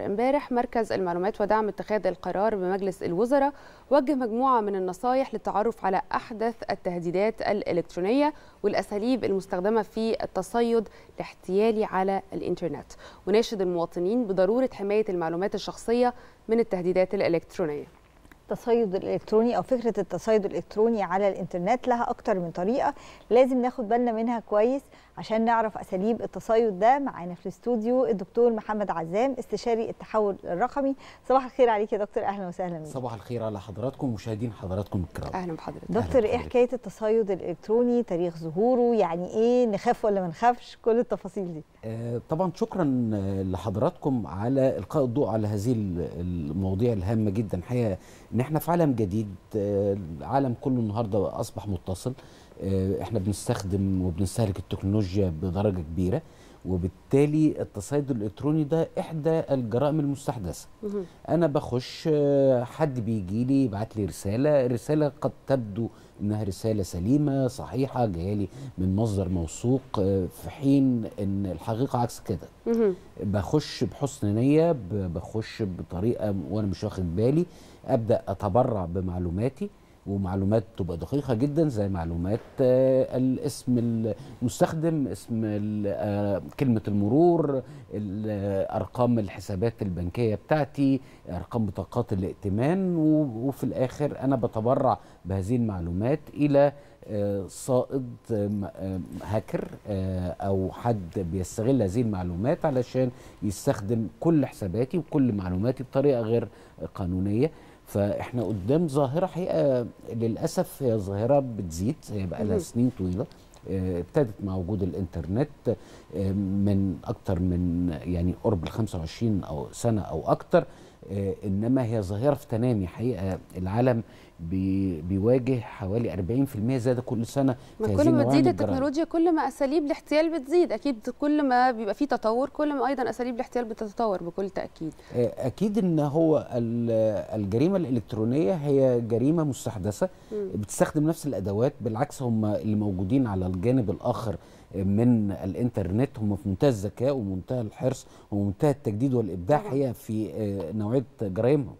امبارح مركز المعلومات ودعم اتخاذ القرار بمجلس الوزراء وجه مجموعه من النصائح للتعرف على احدث التهديدات الالكترونيه والاساليب المستخدمه في التصيد الاحتيالي على الانترنت وناشد المواطنين بضروره حمايه المعلومات الشخصيه من التهديدات الالكترونيه التصيد الالكتروني او فكره التصيد الالكتروني على الانترنت لها اكتر من طريقه لازم ناخد بالنا منها كويس عشان نعرف اساليب التصيد ده معانا في الاستوديو الدكتور محمد عزام استشاري التحول الرقمي صباح الخير عليك يا دكتور اهلا وسهلا بك صباح الخير على حضراتكم مشاهدين حضراتكم الكرام اهلا بحضرتك دكتور ايه حكايه التصيد الالكتروني تاريخ ظهوره يعني ايه نخاف ولا ما نخافش كل التفاصيل دي آه طبعا شكرا لحضراتكم على القاء الضوء على هذه المواضيع الهامه جدا حقيقه ان احنا في عالم جديد آه العالم كله النهارده اصبح متصل آه، احنا بنستخدم وبنستهلك التكنولوجيا بدرجه كبيره وبالتالي التصيد الالكتروني ده احدى الجرائم المستحدثه انا بخش آه، حد بيجي لي يبعت لي رساله الرساله قد تبدو انها رساله سليمه صحيحه جايه لي من مصدر موثوق آه، في حين ان الحقيقه عكس كده بخش بحسن نيه بخش بطريقه وانا مش واخد بالي ابدا اتبرع بمعلوماتي ومعلومات تبقى دقيقة جدا زي معلومات آه، الاسم المستخدم اسم آه، كلمة المرور آه، أرقام الحسابات البنكية بتاعتي أرقام بطاقات الائتمان وفي الآخر أنا بتبرع بهذه المعلومات إلى صائد هاكر او حد بيستغل هذه المعلومات علشان يستخدم كل حساباتي وكل معلوماتي بطريقه غير قانونيه فاحنا قدام ظاهره حقيقه للاسف هي ظاهره بتزيد هي بقى لها سنين طويله آه، ابتدت مع وجود الانترنت آه، من اكتر من يعني قرب ال 25 او سنه او اكتر آه، انما هي ظاهره في تنامي حقيقه العالم بي بيواجه حوالي 40% زياده كل سنه ما كل ما تزيد التكنولوجيا كل ما اساليب الاحتيال بتزيد اكيد كل ما بيبقى فيه تطور كل ما ايضا اساليب الاحتيال بتتطور بكل تاكيد آه، اكيد ان هو الجريمه الالكترونيه هي جريمه مستحدثه بتستخدم نفس الادوات بالعكس هم اللي موجودين على الجانب الاخر من الانترنت هم في منتهى الذكاء ومنتهى الحرص ومنتهى التجديد والابداع هي في آه، نوعيه جرائمهم.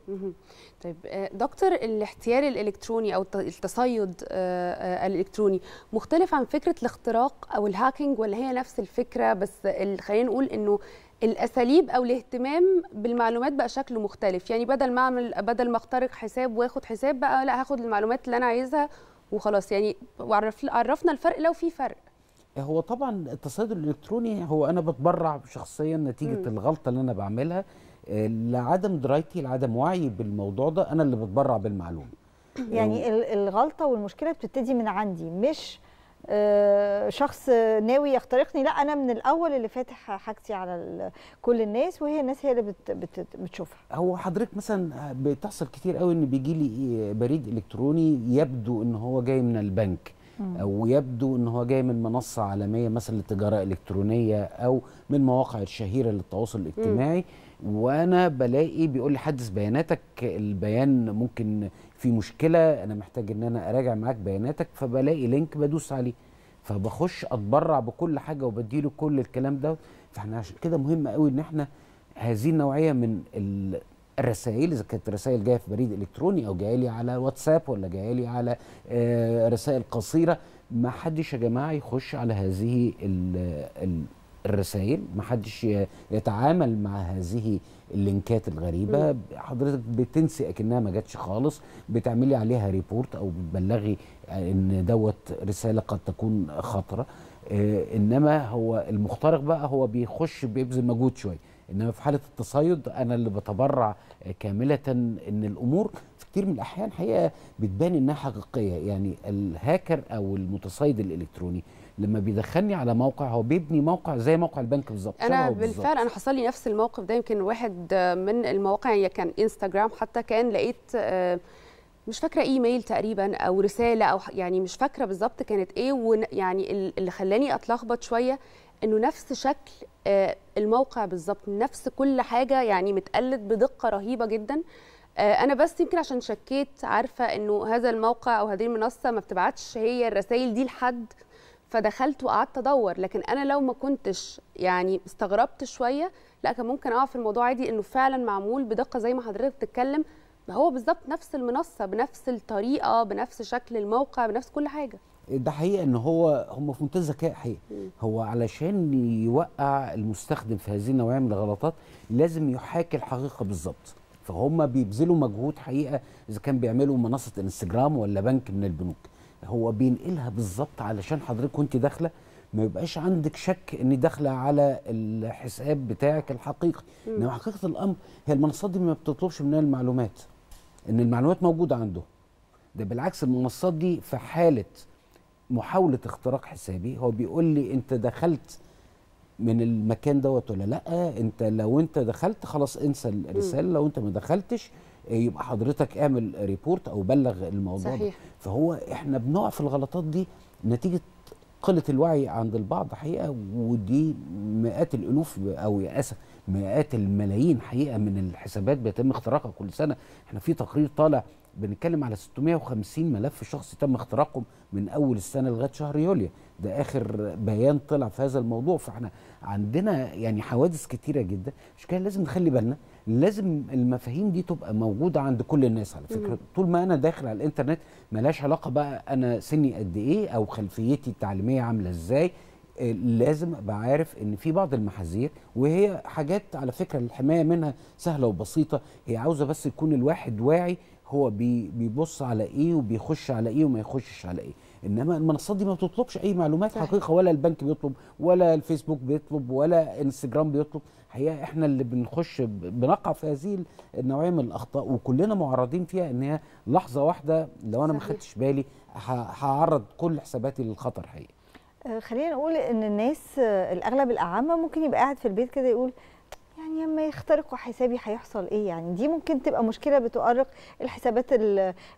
طيب آه، دكتور الاحتيال الالكتروني او التصيد آه، الالكتروني مختلف عن فكره الاختراق او الهاكينج ولا هي نفس الفكره بس خلينا نقول انه الاساليب او الاهتمام بالمعلومات بقى شكله مختلف يعني بدل ما اعمل بدل ما اخترق حساب واخد حساب بقى لا هاخد المعلومات اللي انا عايزها وخلاص يعني وعرف عرفنا الفرق لو في فرق هو طبعا التصيد الالكتروني هو انا بتبرع شخصيا نتيجه م. الغلطه اللي انا بعملها آه، لعدم درايتي لعدم وعي بالموضوع ده انا اللي بتبرع بالمعلومه يعني آه، الغلطه والمشكله بتبتدي من عندي مش آه، شخص ناوي يخترقني لا انا من الاول اللي فاتح حاجتي على كل الناس وهي الناس هي اللي بتشوفها هو حضرتك مثلا بتحصل كتير قوي ان بيجي لي بريد الكتروني يبدو ان هو جاي من البنك ويبدو ان هو جاي من منصه عالميه مثلا للتجاره الالكترونيه او من مواقع الشهيره للتواصل الاجتماعي وانا بلاقي بيقول لي حدث بياناتك البيان ممكن في مشكله انا محتاج ان انا اراجع معاك بياناتك فبلاقي لينك بدوس عليه فبخش اتبرع بكل حاجه وبديله كل الكلام ده فاحنا عشان كده مهم قوي ان احنا هذه النوعيه من الرسائل اذا كانت رسائل جايه في بريد الكتروني او جايه لي على واتساب ولا جايه لي على آه، رسائل قصيره ما حدش يا جماعه يخش على هذه الرسائل ما حدش يتعامل مع هذه اللينكات الغريبه حضرتك بتنسي اكنها ما جاتش خالص بتعملي عليها ريبورت او بتبلغي ان دوت رساله قد تكون خطره آه، انما هو المخترق بقى هو بيخش بيبذل مجهود شويه انما في حاله التصيد انا اللي بتبرع كامله ان الامور في كتير من الاحيان حقيقه بتبان انها حقيقيه يعني الهاكر او المتصيد الالكتروني لما بيدخلني على موقع هو بيبني موقع زي موقع البنك بالظبط انا بالفعل انا حصل لي نفس الموقف ده يمكن واحد من المواقع هي كان انستغرام حتى كان لقيت آه، مش فاكره ايميل تقريبا او رساله او يعني مش فاكره بالظبط كانت ايه ويعني اللي خلاني اتلخبط شويه انه نفس شكل آه، الموقع بالظبط نفس كل حاجه يعني متقلد بدقه رهيبه جدا آه، انا بس يمكن عشان شكيت عارفه انه هذا الموقع او هذه المنصه ما بتبعتش هي الرسائل دي لحد فدخلت وقعدت ادور لكن انا لو ما كنتش يعني استغربت شويه لا كان ممكن اقع في الموضوع عادي انه فعلا معمول بدقه زي ما حضرتك بتتكلم هو بالظبط نفس المنصه بنفس الطريقه بنفس شكل الموقع بنفس كل حاجه ده حقيقه ان هو هم في منتهى الذكاء حقيقه هو علشان يوقع المستخدم في هذه النوعيه من الغلطات لازم يحاكي الحقيقه بالظبط فهم بيبذلوا مجهود حقيقه اذا كان بيعملوا منصه انستجرام ولا بنك من البنوك هو بينقلها بالظبط علشان حضرتك وانت داخله ما يبقاش عندك شك ان داخله على الحساب بتاعك الحقيقي انما حقيقه الامر هي المنصات دي ما بتطلبش منها المعلومات ان المعلومات موجوده عنده ده بالعكس المنصات دي في حاله محاوله اختراق حسابي هو بيقول لي انت دخلت من المكان دوت ولا لا انت لو انت دخلت خلاص انسى الرساله لو انت ما دخلتش يبقى حضرتك اعمل ريبورت او بلغ الموضوع صحيح. فهو احنا بنقع في الغلطات دي نتيجه قله الوعي عند البعض حقيقه ودي مئات الالوف او يا اسف مئات الملايين حقيقه من الحسابات بيتم اختراقها كل سنه احنا في تقرير طالع بنتكلم على 650 ملف شخصي تم اختراقهم من اول السنه لغايه شهر يوليو ده اخر بيان طلع في هذا الموضوع فاحنا عندنا يعني حوادث كتيره جدا مش كده لازم نخلي بالنا لازم المفاهيم دي تبقى موجوده عند كل الناس على فكره مم. طول ما انا داخل على الانترنت ملاش علاقه بقى انا سني قد ايه او خلفيتي التعليميه عامله ازاي آه، لازم ابقى عارف ان في بعض المحاذير وهي حاجات على فكره الحمايه منها سهله وبسيطه هي عاوزه بس يكون الواحد واعي هو بيبص على ايه وبيخش على ايه وما يخشش على ايه انما المنصات دي ما بتطلبش اي معلومات صحيح. حقيقه ولا البنك بيطلب ولا الفيسبوك بيطلب ولا انستجرام بيطلب حقيقه احنا اللي بنخش بنقع في هذه النوعيه من الاخطاء وكلنا معرضين فيها ان هي لحظه واحده لو انا ما خدتش بالي هعرض كل حساباتي للخطر حقيقي آه، خلينا نقول ان الناس آه، الاغلب الاعمى ممكن يبقى قاعد في البيت كده يقول يعني لما يخترقوا حسابي هيحصل ايه يعني دي ممكن تبقى مشكله بتؤرق الحسابات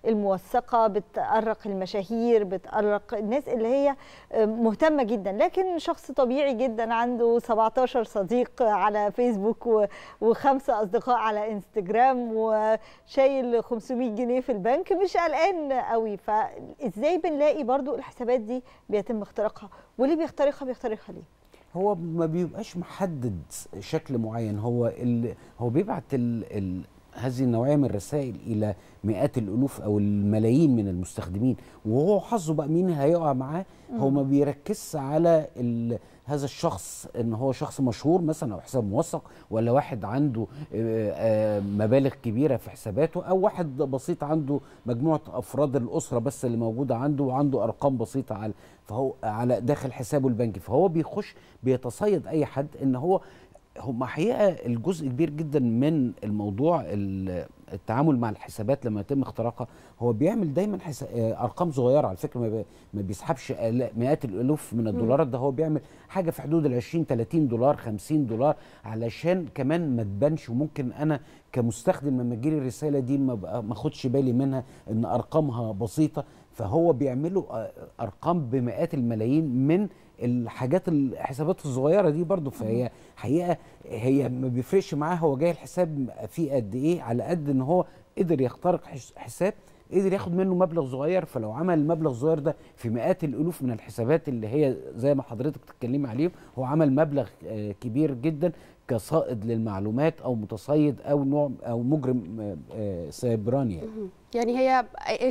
الموثقه بتؤرق المشاهير بتؤرق الناس اللي هي آه، مهتمه جدا لكن شخص طبيعي جدا عنده 17 صديق على فيسبوك وخمسه اصدقاء على انستجرام وشايل 500 جنيه في البنك مش قلقان قوي فازاي بنلاقي برضو الحسابات دي بيتم اختراقها واللي بيخترقها بيخترقها ليه هو ما بيبقاش محدد شكل معين هو ال... هو بيبعت ال... ال... هذه النوعيه من الرسائل الى مئات الالوف او الملايين من المستخدمين وهو حظه بقى مين هيقع معاه هو ما بيركزش على هذا الشخص ان هو شخص مشهور مثلا او حساب موثق ولا واحد عنده آه، آه، مبالغ كبيره في حساباته او واحد بسيط عنده مجموعه افراد الاسره بس اللي موجوده عنده وعنده ارقام بسيطه على فهو على داخل حسابه البنكي فهو بيخش بيتصيد اي حد ان هو هم حقيقه الجزء كبير جدا من الموضوع التعامل مع الحسابات لما يتم اختراقها هو بيعمل دايما آه، ارقام صغيره على فكره ما, بيسحبش مئات الالوف من الدولارات ده هو بيعمل حاجه في حدود ال 20 30 دولار 50 دولار علشان كمان ما تبانش وممكن انا كمستخدم لما تجيلي الرساله دي ما اخدش بالي منها ان ارقامها بسيطه فهو بيعملوا آه، ارقام بمئات الملايين من الحاجات الحسابات الصغيره دي برضو فهي حقيقه هي ما بيفرقش معاه هو جاي الحساب فيه قد ايه على قد ان هو قدر يخترق حساب قدر ياخد منه مبلغ صغير فلو عمل المبلغ الصغير ده في مئات الالوف من الحسابات اللي هي زي ما حضرتك بتتكلمي عليهم هو عمل مبلغ آه، كبير جدا كصائد للمعلومات او متصيد او نوع او مجرم آه، آه، سيبراني يعني. يعني هي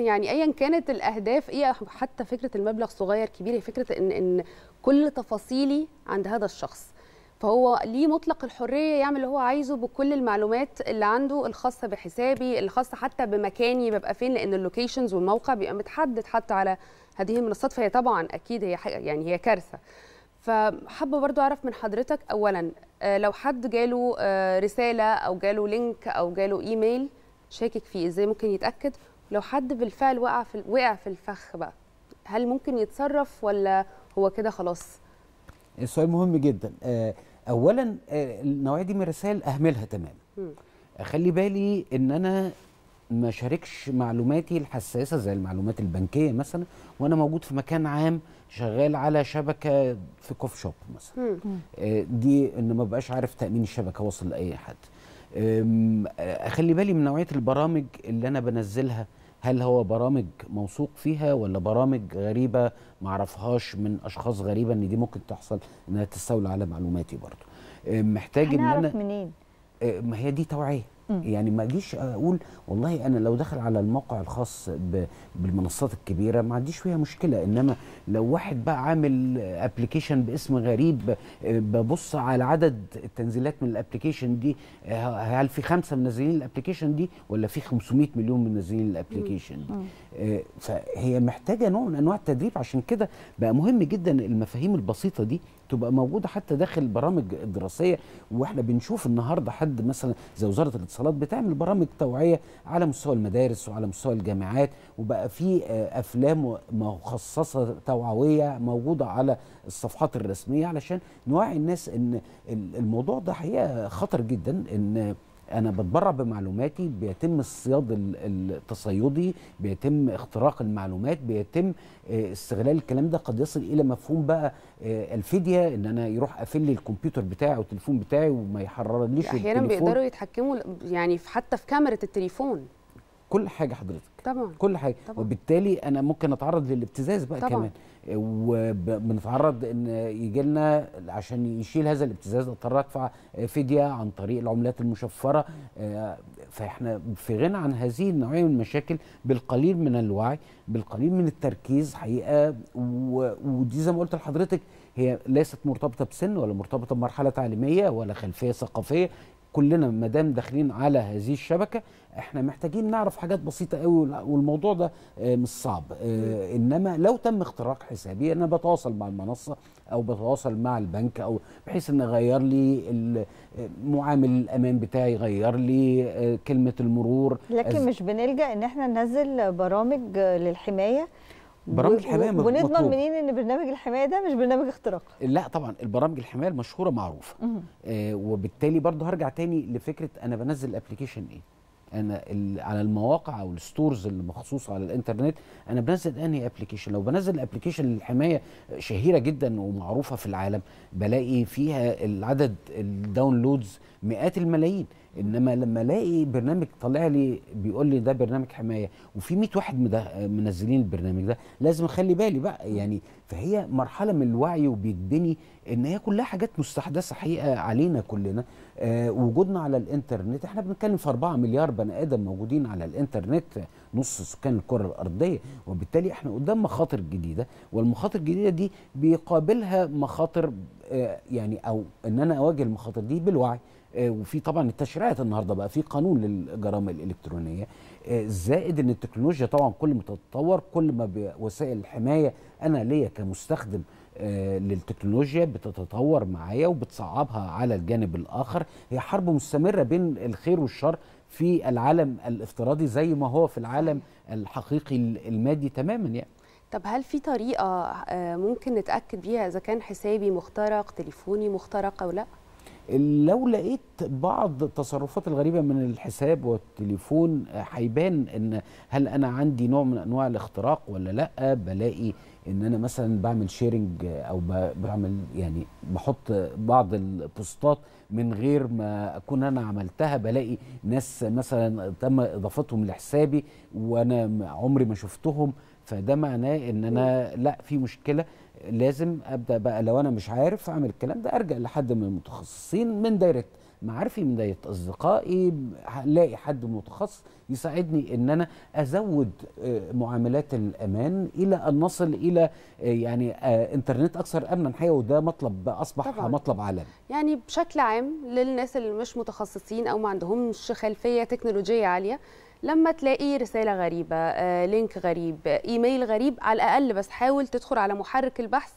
يعني ايا كانت الاهداف ايه حتى فكره المبلغ صغير كبير هي فكره ان ان كل تفاصيلي عند هذا الشخص فهو ليه مطلق الحريه يعمل اللي هو عايزه بكل المعلومات اللي عنده الخاصه بحسابي الخاصه حتى بمكاني ببقى فين لان اللوكيشنز والموقع بيبقى متحدد حتى على هذه المنصات فهي طبعا اكيد هي يعني هي كارثه فحابه برضو اعرف من حضرتك اولا آه، لو حد جاله آه، رساله او جاله لينك او جاله ايميل شاكك فيه ازاي ممكن يتاكد لو حد بالفعل وقع في وقع في الفخ بقى هل ممكن يتصرف ولا هو كده خلاص السؤال مهم جدا آه، اولا النوعيه دي من الرسائل اهملها تماما خلي بالي ان انا ما شاركش معلوماتي الحساسه زي المعلومات البنكيه مثلا وانا موجود في مكان عام شغال على شبكه في كوف شوب مثلا آه، دي ان ما بقاش عارف تامين الشبكه واصل لاي حد آه، اخلي بالي من نوعيه البرامج اللي انا بنزلها هل هو برامج موثوق فيها ولا برامج غريبه ما اعرفهاش من اشخاص غريبه ان دي ممكن تحصل انها تستولى على معلوماتي برضو أه، محتاج ان انا منين ما هي دي توعيه يعني ما اجيش اقول والله انا لو دخل على الموقع الخاص بالمنصات الكبيره ما عنديش فيها مشكله انما لو واحد بقى عامل ابلكيشن باسم غريب آه، ببص على عدد التنزيلات من الابلكيشن دي آه، هل في خمسه منزلين الابلكيشن دي ولا في 500 مليون منزلين الابلكيشن دي آه، فهي محتاجه نوع من انواع التدريب عشان كده بقى مهم جدا المفاهيم البسيطه دي تبقى موجوده حتى داخل البرامج الدراسيه واحنا بنشوف النهارده حد مثلا زي وزاره الاتصالات الاتصالات بتعمل برامج توعيه على مستوى المدارس وعلى مستوى الجامعات وبقى في آه، افلام مخصصه توعويه موجوده على الصفحات الرسميه علشان نوعي الناس ان الموضوع ده حقيقه خطر جدا ان انا بتبرع بمعلوماتي بيتم الصياد التصيدي بيتم اختراق المعلومات بيتم آه، استغلال الكلام ده قد يصل الى مفهوم بقى آه، الفديه ان انا يروح اقفل لي الكمبيوتر بتاعي او التليفون بتاعي وما يحررليش احيانا بيقدروا يتحكموا يعني حتى في كاميرا التليفون كل حاجه حضرتك طبعا كل حاجه طبعا. وبالتالي انا ممكن اتعرض للابتزاز بقى طبعا. كمان وبنتعرض ان يجي لنا عشان يشيل هذا الابتزاز اضطر ادفع فديه عن طريق العملات المشفره آه، فاحنا في غنى عن هذه النوعيه من المشاكل بالقليل من الوعي بالقليل من التركيز حقيقه ودي زي ما قلت لحضرتك هي ليست مرتبطه بسن ولا مرتبطه بمرحله تعليميه ولا خلفيه ثقافيه كلنا ما دام داخلين على هذه الشبكه احنا محتاجين نعرف حاجات بسيطه قوي والموضوع ده آه، مش صعب آه، انما لو تم اختراق حسابي انا بتواصل مع المنصه او بتواصل مع البنك او بحيث ان غير لي معامل الامان بتاعي غير لي آه، كلمه المرور لكن مش بنلجا ان احنا ننزل برامج للحمايه برامج الحمايه ونضمن منين ان برنامج الحمايه ده مش برنامج اختراق لا طبعا البرامج الحمايه المشهوره معروفه آه وبالتالي برضه هرجع تاني لفكره انا بنزل الابلكيشن ايه انا على المواقع او الستورز اللي مخصوصه على الانترنت انا بنزل انهي ابلكيشن لو بنزل ابلكيشن للحمايه شهيره جدا ومعروفه في العالم بلاقي فيها العدد الداونلودز مئات الملايين انما لما الاقي برنامج طالع لي بيقول لي ده برنامج حمايه وفي 100 واحد منزلين البرنامج ده لازم اخلي بالي بقى يعني فهي مرحله من الوعي وبيتبني ان هي كلها حاجات مستحدثه حقيقه علينا كلنا آه وجودنا على الانترنت احنا بنتكلم في 4 مليار بني ادم موجودين على الانترنت نص سكان الكره الارضيه وبالتالي احنا قدام مخاطر جديده والمخاطر الجديده دي بيقابلها مخاطر آه، يعني او ان انا اواجه المخاطر دي بالوعي آه، وفي طبعا التشريعات النهارده بقى في قانون للجرائم الالكترونيه آه، زائد ان التكنولوجيا طبعا كل ما تتطور كل ما وسائل الحمايه انا ليا كمستخدم للتكنولوجيا بتتطور معايا وبتصعبها على الجانب الاخر هي حرب مستمره بين الخير والشر في العالم الافتراضي زي ما هو في العالم الحقيقي المادي تماما يعني طب هل في طريقه آه، ممكن نتاكد بيها اذا كان حسابي مخترق تليفوني مخترق او لا لو لقيت بعض التصرفات الغريبة من الحساب والتليفون آه، هيبان ان هل انا عندي نوع من انواع الاختراق ولا لا بلاقي ان انا مثلا بعمل شيرنج او بعمل يعني بحط بعض البوستات من غير ما اكون انا عملتها بلاقي ناس مثلا تم اضافتهم لحسابي وانا عمري ما شفتهم فده معناه ان انا لا في مشكله لازم ابدا بقى لو انا مش عارف اعمل الكلام ده ارجع لحد من المتخصصين من دايركت معارفي من داية أصدقائي هلاقي حد متخصص يساعدني إن أنا أزود آه، معاملات الأمان إلى أن نصل إلى آه، يعني آه، إنترنت أكثر أمنا حقيقة وده مطلب أصبح طبعا. مطلب عالمي يعني بشكل عام للناس اللي مش متخصصين أو ما عندهمش خلفية تكنولوجية عالية لما تلاقي رسالة غريبة آه، لينك غريب إيميل غريب على الأقل بس حاول تدخل على محرك البحث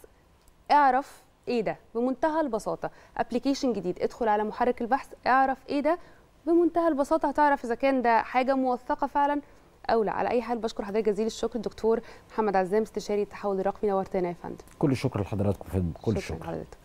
اعرف ايه ده بمنتهى البساطه ابلكيشن جديد ادخل على محرك البحث اعرف ايه ده بمنتهى البساطه هتعرف اذا كان ده حاجه موثقه فعلا او لا على اي حال بشكر حضرتك جزيل الشكر الدكتور محمد عزام استشاري التحول الرقمي نورتنا يا فندم كل الشكر لحضراتكم كل الشكر